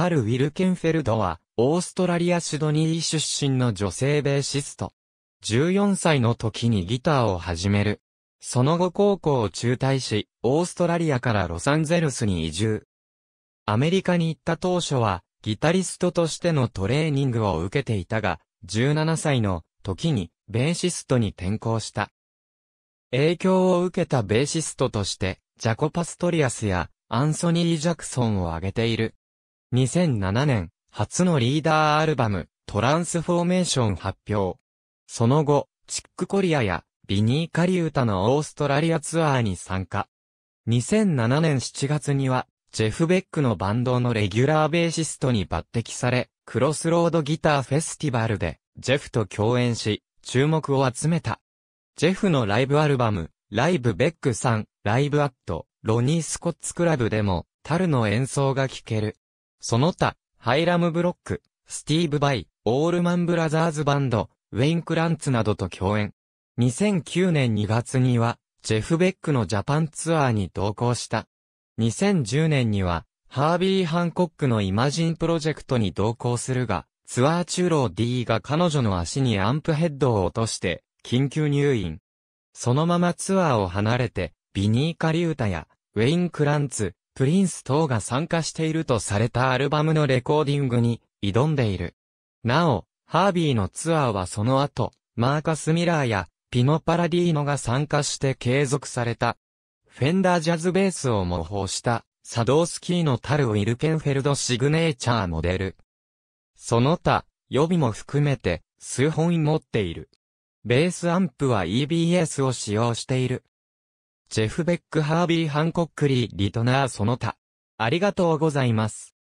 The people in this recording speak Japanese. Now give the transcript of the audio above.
パル・ウィルケンフェルドは、オーストラリア・シドニー出身の女性ベーシスト。14歳の時にギターを始める。その後高校を中退し、オーストラリアからロサンゼルスに移住。アメリカに行った当初は、ギタリストとしてのトレーニングを受けていたが、17歳の時にベーシストに転向した。影響を受けたベーシストとして、ジャコパストリアスやアンソニー・ジャクソンを挙げている。2007年、初のリーダーアルバム、トランスフォーメーション発表。その後、チックコリアやビニー・カリウタのオーストラリアツアーに参加。2007年7月には、ジェフ・ベックのバンドのレギュラーベーシストに抜擢され、クロスロードギターフェスティバルで、ジェフと共演し、注目を集めた。ジェフのライブアルバム、ライブ・ベックさん、ライブ・アット、ロニー・スコッツ・クラブでも、タルの演奏が聴ける。その他、ハイラム・ブロック、スティーブ・バイ、オールマン・ブラザーズ・バンド、ウェイン・クランツなどと共演。2009年2月には、ジェフ・ベックのジャパンツアーに同行した。2010年には、ハービー・ハンコックのイマジンプロジェクトに同行するが、ツアー中ロー D が彼女の足にアンプヘッドを落として、緊急入院。そのままツアーを離れて、ビニー・カリウタや、ウェイン・クランツ、プリンス等が参加しているとされたアルバムのレコーディングに挑んでいる。なお、ハービーのツアーはその後、マーカス・ミラーやピノ・パラディーノが参加して継続された。フェンダージャズベースを模倣したサドースキーのタルウィルケンフェルドシグネーチャーモデル。その他、予備も含めて数本持っている。ベースアンプは EBS を使用している。ジェフ・ベック・ハービー・ハンコック・リー・リトナー・その他。ありがとうございます。